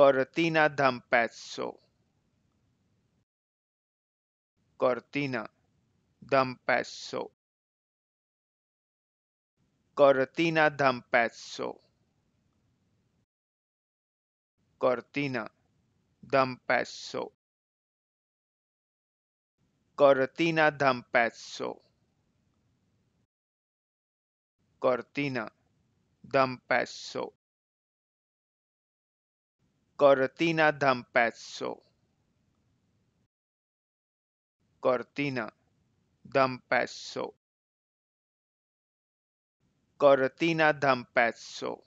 Cortina da un pezzo. Cortina da un pezzo. Cortina da un pezzo. Cortina da un pezzo. Cortina da un pezzo. Cortina da un pezzo. Cortina d'Ampezzo. Cortina d'Ampezzo. Cortina d'Ampezzo.